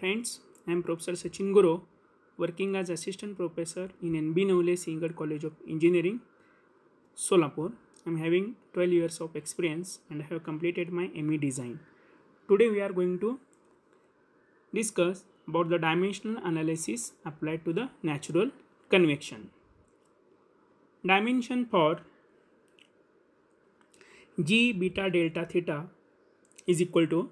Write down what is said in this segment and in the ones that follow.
Friends, I am Professor Sachin Guru, working as Assistant Professor in NB Navle Singad College of Engineering, Solapur. I am having 12 years of experience and I have completed my ME Design. Today we are going to discuss about the dimensional analysis applied to the natural convection. Dimension for g beta delta theta is equal to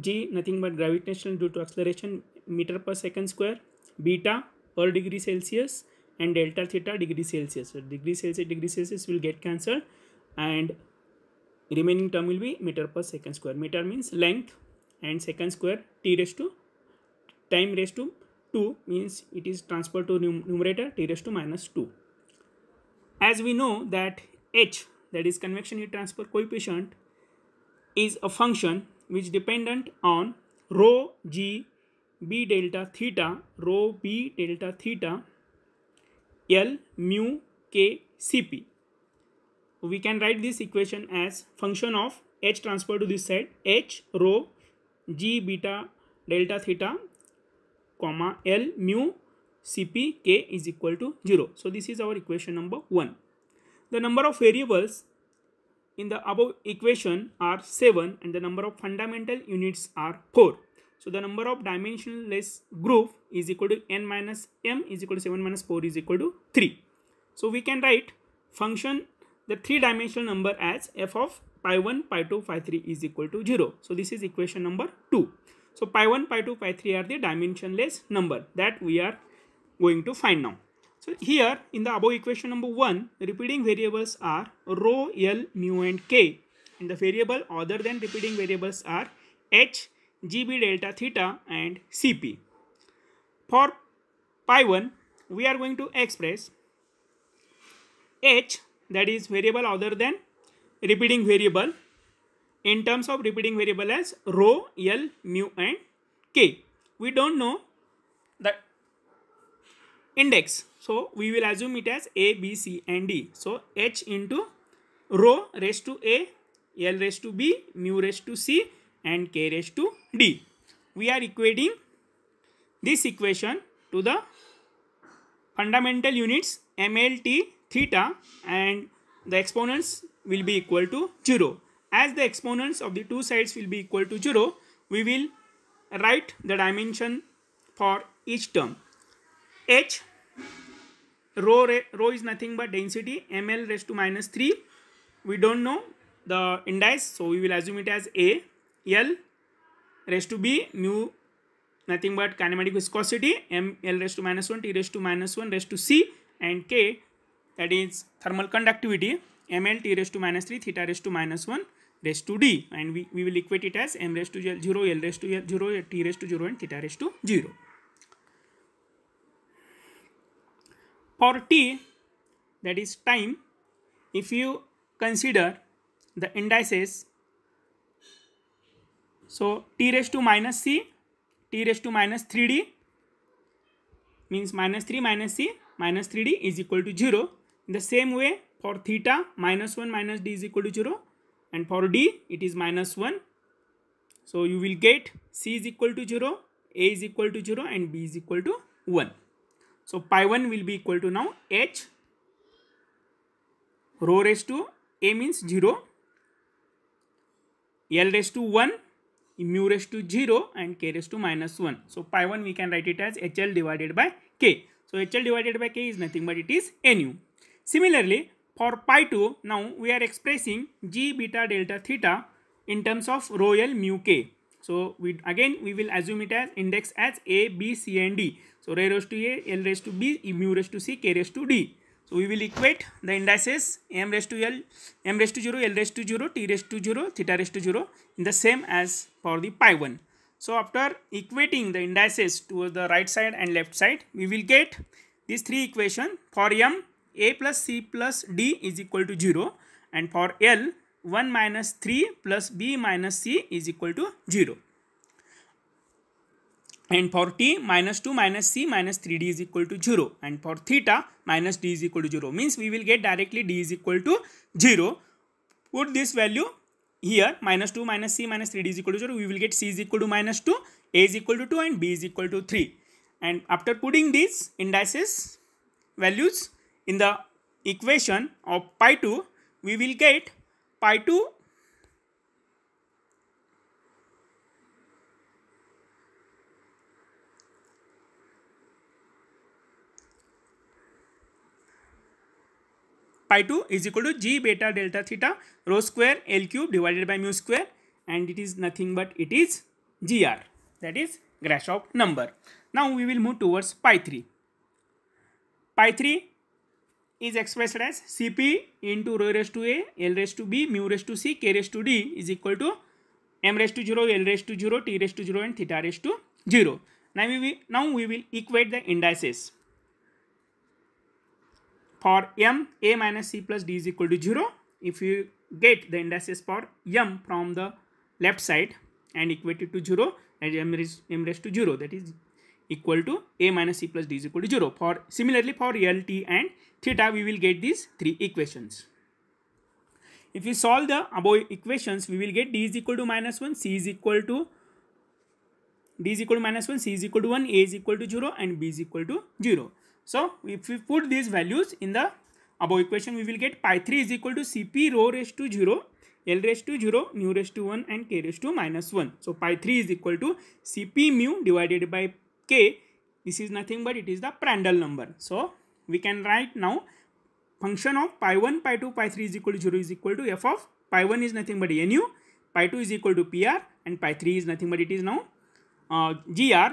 g nothing but gravitational due to acceleration meter per second square beta per degree celsius and delta theta degree celsius so degree celsius degree celsius will get cancelled and remaining term will be meter per second square meter means length and second square t raised to time raised to 2 means it is transferred to num numerator t raised to minus 2 as we know that h that is convection heat transfer coefficient is a function which dependent on rho g b delta theta, rho b delta theta, L mu k Cp. We can write this equation as function of H transfer to this side, H rho g beta delta theta, comma L mu Cp k is equal to 0. So this is our equation number 1. The number of variables in the above equation are 7 and the number of fundamental units are 4. So the number of dimensionless group is equal to n minus m is equal to 7 minus 4 is equal to 3. So we can write function the three dimensional number as f of pi 1, pi 2, pi 3 is equal to 0. So this is equation number 2. So pi 1, pi 2, pi 3 are the dimensionless number that we are going to find now. So here in the above equation number 1, the repeating variables are rho, L, mu and K. And the variable other than repeating variables are H, GB delta theta and Cp. For pi 1, we are going to express H that is variable other than repeating variable in terms of repeating variable as rho, L, mu and K. We don't know the index so we will assume it as A, B, C and D. So H into rho raised to A, L raised to B, mu raised to C and K raised to D. We are equating this equation to the fundamental units MLT theta and the exponents will be equal to 0. As the exponents of the two sides will be equal to 0, we will write the dimension for each term. H rho, rho is nothing but density ml raised to minus 3. We don't know the indice, so we will assume it as A, L raised to B, mu nothing but kinematic viscosity, m L raised to minus 1, T raised to minus 1 raised to C and K that is thermal conductivity, ml T raised to minus 3, theta raised to minus 1 raised to d and we, we will equate it as m raised to 0, l raised to 0, t raised to 0 and theta raised to 0. for t that is time if you consider the indices so t raised to minus c t raised to minus 3d means minus 3 minus c minus 3d is equal to 0 in the same way for theta minus 1 minus d is equal to 0 and for d it is minus 1 so you will get c is equal to 0 a is equal to 0 and b is equal to 1 so pi 1 will be equal to now h rho raised to a means 0 l raised to 1 mu raised to 0 and k raised to minus 1. So pi 1 we can write it as hl divided by k. So hl divided by k is nothing but it is nu. Similarly for pi 2 now we are expressing g beta delta theta in terms of rho l mu k. So we again we will assume it as index as A, B, C and D. So ray raised to A, L raised to B, mu raised to C, K raised to D. So we will equate the indices M raised to L, M raised to 0, L raised to 0, T raised to 0, theta raised to 0 in the same as for the pi 1. So after equating the indices towards the right side and left side, we will get these three equations for M, A plus C plus D is equal to 0 and for L, 1 minus 3 plus b minus c is equal to 0. And for t, minus 2 minus c minus 3d is equal to 0. And for theta, minus d is equal to 0. Means we will get directly d is equal to 0. Put this value here, minus 2 minus c minus 3d is equal to 0. We will get c is equal to minus 2, a is equal to 2 and b is equal to 3. And after putting these indices values in the equation of pi 2, we will get pi two pi two is equal to G beta delta theta rho square L cube divided by mu square and it is nothing but it is G R that is Grash of number now we will move towards pi three pi three is expressed as Cp into rho raised to A, L raised to B, mu raised to C, K raised to D is equal to M raised to 0, L raised to 0, T raised to 0 and theta raised to 0. Now we will, now we will equate the indices. For M, A minus C plus D is equal to 0. If you get the indices for M from the left side and equate it to 0 as M raised, M raised to 0 that is equal to a minus c plus d is equal to 0. For Similarly for L, T and theta we will get these three equations. If we solve the above equations we will get d is equal to minus 1, c is equal to d is equal to minus 1, c is equal to 1, a is equal to 0 and b is equal to 0. So if we put these values in the above equation we will get pi 3 is equal to cp rho raised to 0 L raised to 0, nu raised to 1 and K raised to minus 1. So pi 3 is equal to Cp mu divided by k this is nothing but it is the Prandtl number so we can write now function of pi 1 pi 2 pi 3 is equal to 0 is equal to f of pi 1 is nothing but nu pi 2 is equal to pr and pi 3 is nothing but it is now uh, gr